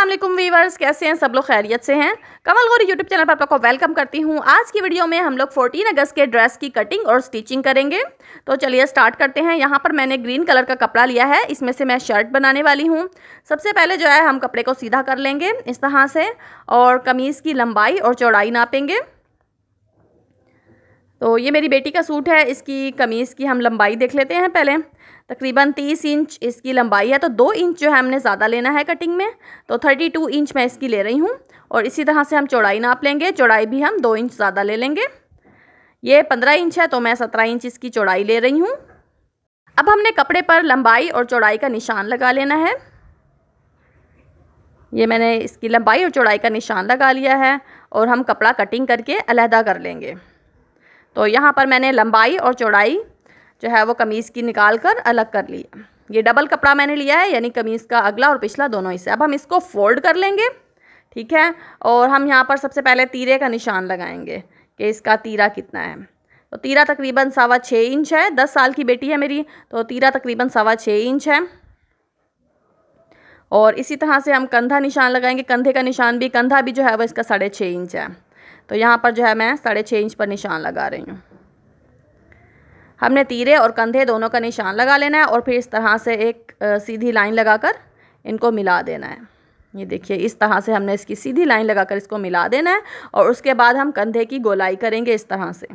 Aslam viewers कैसे हैं सब लोग खैरियत से हैं कमल गौरी यूट्यूब चैनल पर आप लोग को वेलकम करती हूँ आज की वीडियो में हम लोग 14 अगस्त के ड्रेस की कटिंग और स्टिचिंग करेंगे तो चलिए स्टार्ट करते हैं यहाँ पर मैंने ग्रीन कलर का कपड़ा लिया है इसमें से मैं शर्ट बनाने वाली हूँ सबसे पहले जो है हम कपड़े को सीधा कर लेंगे इस तरह से और कमीज़ की लंबाई और चौड़ाई नापेंगे तो ये मेरी बेटी का सूट है इसकी कमीज़ की हम लंबाई देख लेते हैं पहले तकरीबन तीस इंच इसकी लंबाई है तो दो इंच जो है हमने ज़्यादा लेना है कटिंग में तो थर्टी टू इंच मैं इसकी ले रही हूँ और इसी तरह से हम चौड़ाई नाप लेंगे चौड़ाई भी हम दो इंच ज़्यादा ले लेंगे ये पंद्रह इंच है तो मैं सत्रह इंच इसकी चौड़ाई ले रही हूँ अब हमने कपड़े पर लंबाई और चौड़ाई का निशान लगा लेना है ये मैंने इसकी लंबाई और चौड़ाई का निशान लगा लिया है और हम कपड़ा कटिंग करके अलहदा कर लेंगे तो यहाँ पर मैंने लंबाई और चौड़ाई जो है वो कमीज़ की निकाल कर अलग कर लिया ये डबल कपड़ा मैंने लिया है यानी कमीज़ का अगला और पिछला दोनों हिस्से अब हम इसको फोल्ड कर लेंगे ठीक है और हम यहाँ पर सबसे पहले तीरे का निशान लगाएंगे कि इसका तीरा कितना है तो तीरा तकरीबन सवा छः इंच है दस साल की बेटी है मेरी तो तीरा तकरीबन सवा छः इंच है और इसी तरह से हम कंधा निशान लगाएंगे कंधे का निशान भी कंधा भी जो है वो इसका साढ़े छः इंच है तो यहाँ पर जो है मैं साढ़े छः इंच पर निशान लगा रही हूँ हमने तीरे और कंधे दोनों का निशान लगा लेना है और फिर इस तरह से एक सीधी लाइन लगाकर इनको मिला देना है ये देखिए इस तरह से हमने इसकी सीधी लाइन लगाकर इसको मिला देना है और उसके बाद हम कंधे की गोलाई करेंगे इस तरह से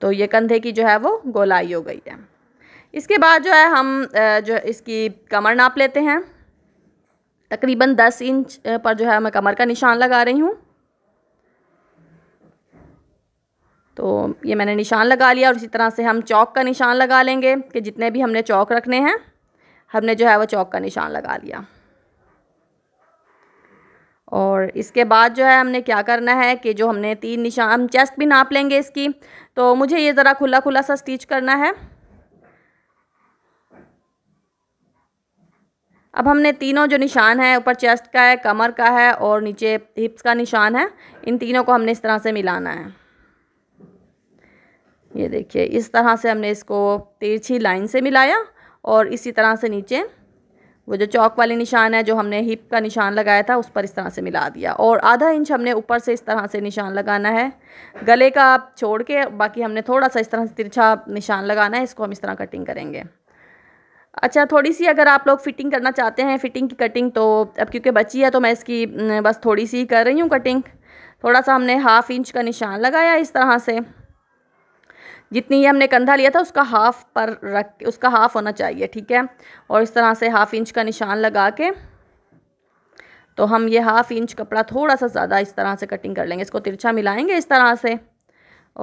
तो ये कंधे की जो है वो गोलाई हो गई है इसके बाद जो है हम जो इसकी कमर नाप लेते हैं तकरीबन दस इंच पर जो है मैं कमर का निशान लगा रही हूँ तो ये मैंने निशान लगा लिया और इसी तरह से हम चौक का निशान लगा लेंगे कि जितने भी हमने चौक रखने हैं हमने जो है वो चौक का निशान लगा लिया और इसके बाद जो है हमने क्या करना है कि जो हमने तीन निशान हम चेस्ट भी नाप लेंगे इसकी तो मुझे ये ज़रा खुला खुला सा स्टिच करना है अब हमने तीनों जो निशान है ऊपर चेस्ट का है कमर का है और नीचे हिप्स का निशान है इन तीनों को हमने इस तरह से मिलाना है ये देखिए इस तरह से हमने इसको तिरछी लाइन से मिलाया और इसी तरह से नीचे वो जो चौक वाले निशान है जो हमने हिप का निशान लगाया था उस पर इस तरह से मिला दिया और आधा इंच हमने ऊपर से इस तरह से निशान लगाना है गले का आप छोड़ के बाकी हमने थोड़ा सा इस तरह से तिरछा निशान लगाना है इसको हम इस तरह कटिंग करेंगे अच्छा थोड़ी सी अगर आप लोग फ़िटिंग करना चाहते हैं फ़िटिंग की कटिंग तो अब क्योंकि बची है तो मैं इसकी बस थोड़ी सी कर रही हूँ कटिंग थोड़ा सा हमने हाफ़ इंच का निशान लगाया इस तरह से जितनी ही हमने कंधा लिया था उसका हाफ पर रख उसका हाफ होना चाहिए ठीक है और इस तरह से हाफ इंच का निशान लगा के तो हम ये हाफ इंच कपड़ा थोड़ा सा ज़्यादा इस तरह से कटिंग कर लेंगे इसको तिरछा मिलाएंगे इस तरह से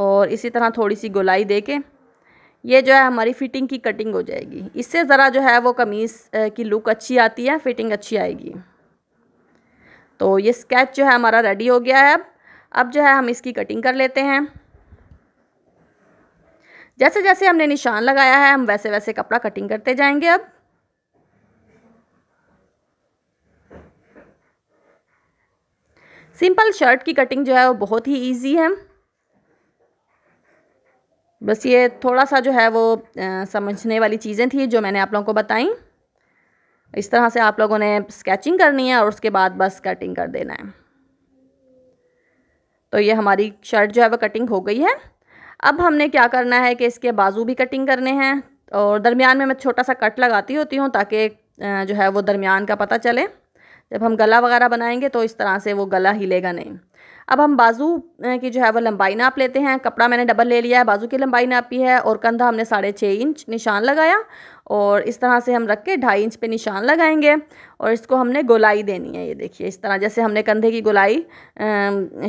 और इसी तरह थोड़ी सी गोलाई दे के ये जो है हमारी फ़िटिंग की कटिंग हो जाएगी इससे ज़रा जो है वो कमीज़ की लुक अच्छी आती है फ़िटिंग अच्छी आएगी तो ये स्केच जो है हमारा रेडी हो गया है अब अब जो है हम इसकी कटिंग कर लेते हैं जैसे जैसे हमने निशान लगाया है हम वैसे वैसे कपड़ा कटिंग करते जाएंगे अब सिंपल शर्ट की कटिंग जो है वो बहुत ही इजी है बस ये थोड़ा सा जो है वो आ, समझने वाली चीज़ें थी जो मैंने आप लोगों को बताई इस तरह से आप लोगों ने स्केचिंग करनी है और उसके बाद बस कटिंग कर देना है तो ये हमारी शर्ट जो है वो कटिंग हो गई है अब हमने क्या करना है कि इसके बाजू भी कटिंग करने हैं और दरमियान में मैं छोटा सा कट लगाती होती हूँ ताकि जो है वो दरमियान का पता चले जब हम गला वगैरह बनाएंगे तो इस तरह से वो गला हिलेगा नहीं अब हम बाजू की जो है वो लंबाई नाप लेते हैं कपड़ा मैंने डबल ले लिया है बाजू की लंबाई नापी है और कंधा हमने साढ़े छः इंच निशान लगाया और इस तरह से हम रख के ढाई इंच पे निशान लगाएंगे और इसको हमने गोलाई देनी है ये देखिए इस तरह जैसे हमने कंधे की गोलाई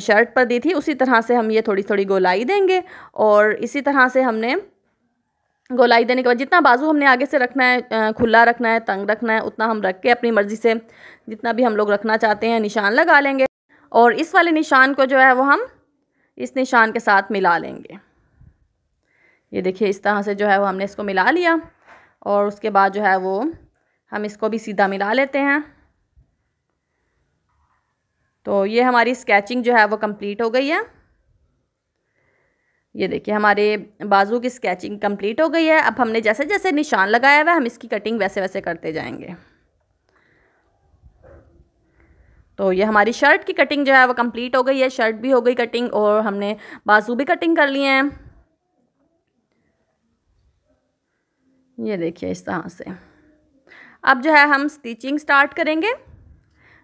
शर्ट पर दी थी उसी तरह से हम ये थोड़ी थोड़ी गोलाई देंगे और इसी तरह से हमने गोलाई देने के बाद जितना बाजू हमने आगे से रखना है खुला रखना है तंग रखना है उतना हम रख के अपनी मर्ज़ी से जितना भी हम लोग रखना चाहते हैं निशान लगा लेंगे और इस वाले निशान को जो है वो हम इस निशान के साथ मिला लेंगे ये देखिए इस तरह से जो है वो हमने इसको मिला लिया और उसके बाद जो है वो हम इसको भी सीधा मिला लेते हैं तो ये हमारी स्केचिंग जो है वो कंप्लीट हो गई है ये देखिए हमारे बाजू की स्केचिंग कंप्लीट हो गई है अब हमने जैसे जैसे निशान लगाया हुआ है हम इसकी कटिंग वैसे वैसे करते जाएंगे तो ये हमारी शर्ट की कटिंग जो है वो कंप्लीट हो गई है शर्ट भी हो गई कटिंग और हमने बाजू भी कटिंग कर लिए हैं ये देखिए इस तरह से अब जो है हम स्टिचिंग स्टार्ट करेंगे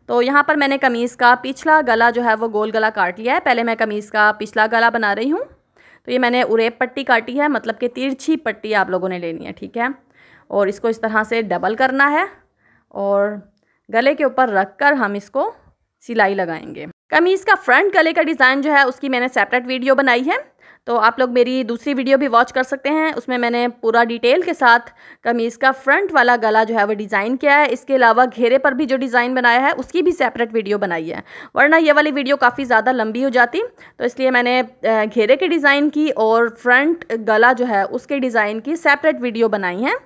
तो यहाँ पर मैंने कमीज़ का पिछला गला जो है वो गोल गला काट लिया है पहले मैं कमीज़ का पिछला गला बना रही हूँ तो ये मैंने उरेब पट्टी काटी है मतलब कि तिरछी पट्टी आप लोगों ने लेनी है ठीक है और इसको इस तरह से डबल करना है और गले के ऊपर रख कर हम इसको सिलाई लगाएंगे कमीज़ का फ्रंट गले का डिज़ाइन जो है उसकी मैंने सेपरेट वीडियो बनाई है तो आप लोग मेरी दूसरी वीडियो भी वॉच कर सकते हैं उसमें मैंने पूरा डिटेल के साथ कमीज़ का फ्रंट वाला गला जो है वो डिज़ाइन किया है इसके अलावा घेरे पर भी जो डिज़ाइन बनाया है उसकी भी सेपरेट वीडियो बनाई है वरना ये वाली वीडियो काफ़ी ज़्यादा लंबी हो जाती तो इसलिए मैंने घेरे के डिज़ाइन की और फ्रंट गला जो है उसके डिज़ाइन की सेपरेट वीडियो बनाई हैं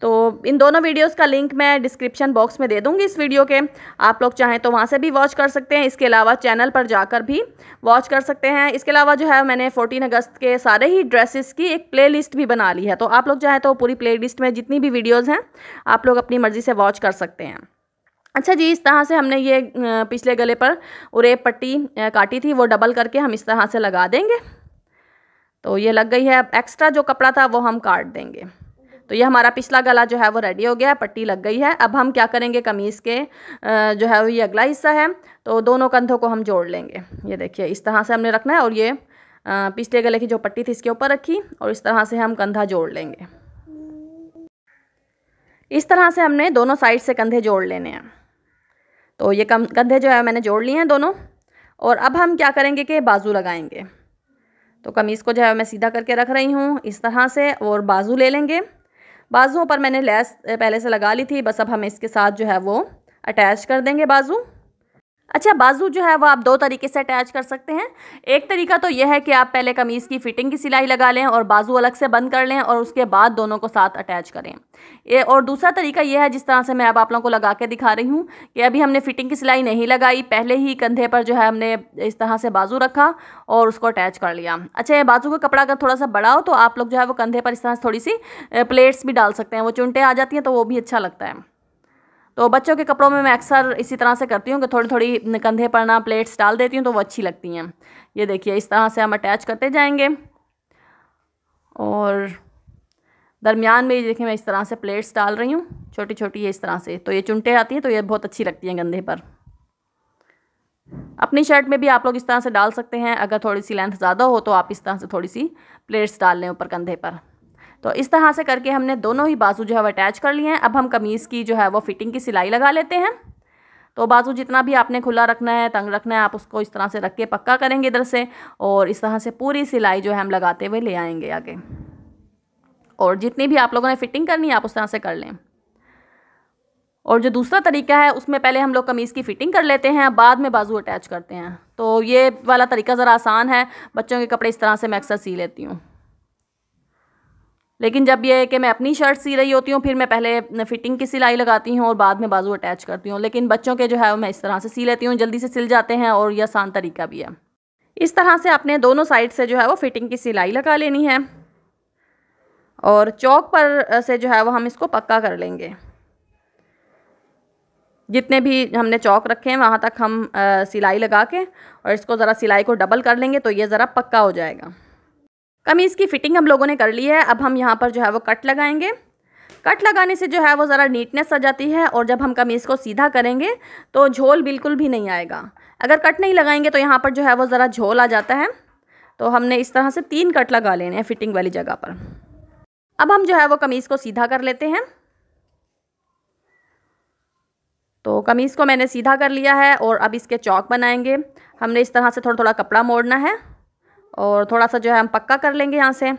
तो इन दोनों वीडियोस का लिंक मैं डिस्क्रिप्शन बॉक्स में दे दूँगी इस वीडियो के आप लोग चाहें तो वहाँ से भी वॉच कर सकते हैं इसके अलावा चैनल पर जाकर भी वॉच कर सकते हैं इसके अलावा जो है मैंने फोर्टीन अगस्त के सारे ही ड्रेसेस की एक प्ले भी बना ली है तो आप लोग चाहें तो पूरी प्ले में जितनी भी वीडियोज़ हैं आप लोग अपनी मर्ज़ी से वॉच कर सकते हैं अच्छा जी इस तरह से हमने ये पिछले गले पर उरेब पट्टी काटी थी वो डबल करके हम इस तरह से लगा देंगे तो ये लग गई है अब एक्स्ट्रा जो कपड़ा था वो हम काट देंगे तो ये हमारा पिछला गला जो है वो रेडी हो गया है पट्टी लग गई है अब हम क्या करेंगे कमीज़ के जो है वो ये अगला हिस्सा है तो दोनों कंधों को हम जोड़ लेंगे ये देखिए इस तरह से हमने रखना है और ये पिछले गले की जो पट्टी थी इसके ऊपर रखी और इस तरह से हम कंधा जोड़ लेंगे इस तरह से हमने दोनों साइड से कंधे जोड़ लेने हैं तो ये कम कंधे जो है मैंने जोड़ लिए हैं दोनों और अब हम क्या करेंगे कि बाजू लगाएंगे तो कमीज़ को जो है मैं सीधा करके रख रही हूँ इस तरह से और बाजू ले लेंगे बाजुओं पर मैंने लेस पहले से लगा ली थी बस अब हम इसके साथ जो है वो अटैच कर देंगे बाजू अच्छा बाजू जो है वो आप दो तरीके से अटैच कर सकते हैं एक तरीका तो यह है कि आप पहले कमीज़ की फ़िटिंग की सिलाई लगा लें और बाजू अलग से बंद कर लें और उसके बाद दोनों को साथ अटैच करें ये और दूसरा तरीका यह है जिस तरह से मैं अब आप लोगों को लगा के दिखा रही हूँ कि अभी हमने फ़िटिंग की सिलाई नहीं लगाई पहले ही कंधे पर जो है हमने इस तरह से बाजू रखा और उसको अटैच कर लिया अच्छा ये बाजू का कपड़ा अगर थोड़ा सा बड़ा हो तो आप लोग जो है वो कंधे पर इस तरह से थोड़ी सी प्लेट्स भी डाल सकते हैं वो चुनटें आ जाती हैं तो वो भी अच्छा लगता है तो बच्चों के कपड़ों में मैं अक्सर इसी तरह से करती हूँ कि थोड़ी थोड़ी कंधे पर ना प्लेट्स डाल देती हूँ तो वो अच्छी लगती हैं ये देखिए इस तरह से हम अटैच करते जाएंगे और दरमियान में ये देखिए मैं इस तरह से प्लेट्स डाल रही हूँ छोटी छोटी ये इस तरह से तो ये चुनटे आती हैं तो ये बहुत अच्छी लगती हैं कंधे पर अपनी शर्ट में भी आप लोग इस तरह से डाल सकते हैं अगर थोड़ी सी लेंथ ज़्यादा हो तो आप इस तरह से थोड़ी सी प्लेट्स डाल लें ऊपर कंधे पर तो इस तरह से करके हमने दोनों ही बाजू जो है वो अटैच कर लिए हैं अब हम कमीज़ की जो है वो फिटिंग की सिलाई लगा लेते हैं तो बाजू जितना भी आपने खुला रखना है तंग रखना है आप उसको इस तरह से रख के पक्का करेंगे इधर से और इस तरह से पूरी सिलाई जो है हम लगाते हुए ले आएंगे आगे और जितनी भी आप लोगों ने फिटिंग करनी है आप उस तरह से कर लें और जो दूसरा तरीका है उसमें पहले हम लोग कमीज़ की फ़िटिंग कर लेते हैं बाद में बाजू अटैच करते हैं तो ये वाला तरीका ज़रा आसान है बच्चों के कपड़े इस तरह से मैं अक्सर सी लेती हूँ लेकिन जब ये है कि मैं अपनी शर्ट सी रही होती हूँ फिर मैं पहले फिटिंग की सिलाई लगाती हूँ और बाद में बाजू अटैच करती हूँ लेकिन बच्चों के जो है मैं इस तरह से सी लेती हूँ जल्दी से सिल जाते हैं और ये आसान तरीका भी है इस तरह से आपने दोनों साइड से जो है वो फिटिंग की सिलाई लगा लेनी है और चौक पर से जो है वो हम इसको पक्का कर लेंगे जितने भी हमने चौक रखे हैं वहाँ तक हम सिलाई लगा के और इसको ज़रा सिलाई को डबल कर लेंगे तो ये ज़रा पक्का हो जाएगा कमीज़ इसकी फिटिंग हम लोगों ने कर ली है अब हम यहाँ पर जो है वो कट लगाएंगे कट लगाने से जो है वो ज़रा नीटनेस आ जाती है और जब हम कमीज़ को सीधा करेंगे तो झोल बिल्कुल भी नहीं आएगा अगर कट नहीं लगाएंगे तो यहाँ पर जो है वो ज़रा झोल आ जाता है तो हमने इस तरह से तीन कट लगा लेने हैं फिटिंग वाली जगह पर अब हम जो है वो कमीज़ को सीधा कर लेते हैं तो कमीज़ को मैंने सीधा कर लिया है और अब इसके चौक बनाएंगे हमने इस तरह से थोड़ा थोड़ा कपड़ा मोड़ना है और थोड़ा सा जो है हम पक्का कर लेंगे यहाँ से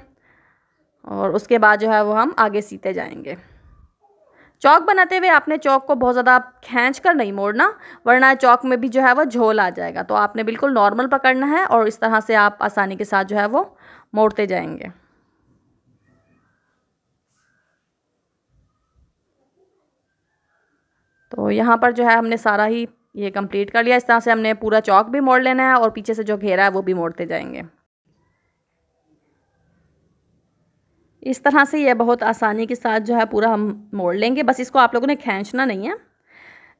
और उसके बाद जो है वो हम आगे सीते जाएंगे चौक बनाते हुए आपने चौक को बहुत ज़्यादा खींच कर नहीं मोड़ना वरना चौक में भी जो है वो झोल आ जाएगा तो आपने बिल्कुल नॉर्मल पकड़ना है और इस तरह से आप आसानी के साथ जो है वो मोड़ते जाएंगे तो यहाँ पर जो है हमने सारा ही ये कंप्लीट कर लिया इस तरह से हमने पूरा चौक भी मोड़ लेना है और पीछे से जो घेरा है वो भी मोड़ते जाएंगे इस तरह से यह बहुत आसानी के साथ जो है पूरा हम मोड़ लेंगे बस इसको आप लोगों ने खींचना नहीं है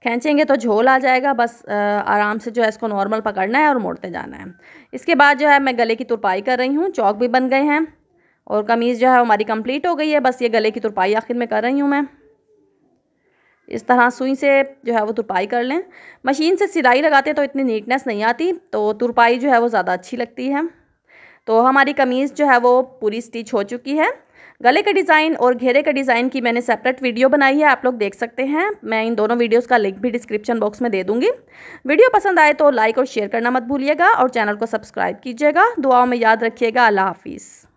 खींचेंगे तो झोल आ जाएगा बस आराम से जो है इसको नॉर्मल पकड़ना है और मोड़ते जाना है इसके बाद जो है मैं गले की तुरपाई कर रही हूँ चौक भी बन गए हैं और कमीज़ जो है हमारी कंप्लीट हो गई है बस ये गले की तुरपाई आखिर में कर रही हूँ मैं इस तरह सुई से जो है वो तुरपाई कर लें मशीन से सिलाई लगाते तो इतनी नीटनेस नहीं आती तो तुरपाई जो है वो ज़्यादा अच्छी लगती है तो हमारी कमीज़ जो है वो पूरी स्टिच हो चुकी है गले का डिज़ाइन और घेरे का डिज़ाइन की मैंने सेपरेट वीडियो बनाई है आप लोग देख सकते हैं मैं इन दोनों वीडियोस का लिंक भी डिस्क्रिप्शन बॉक्स में दे दूंगी वीडियो पसंद आए तो लाइक और शेयर करना मत भूलिएगा और चैनल को सब्सक्राइब कीजिएगा दुआओं में याद रखिएगा अल्लाह हाफिज़